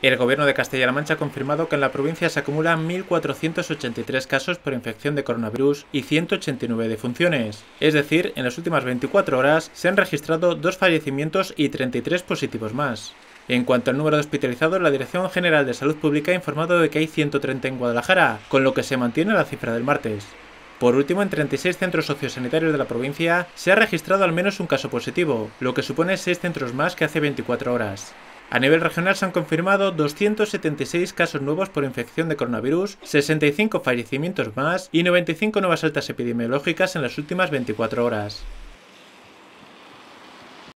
El gobierno de Castilla-La Mancha ha confirmado que en la provincia se acumulan 1.483 casos por infección de coronavirus y 189 defunciones. Es decir, en las últimas 24 horas se han registrado dos fallecimientos y 33 positivos más. En cuanto al número de hospitalizados, la Dirección General de Salud Pública ha informado de que hay 130 en Guadalajara, con lo que se mantiene la cifra del martes. Por último, en 36 centros sociosanitarios de la provincia se ha registrado al menos un caso positivo, lo que supone 6 centros más que hace 24 horas. A nivel regional se han confirmado 276 casos nuevos por infección de coronavirus, 65 fallecimientos más y 95 nuevas altas epidemiológicas en las últimas 24 horas.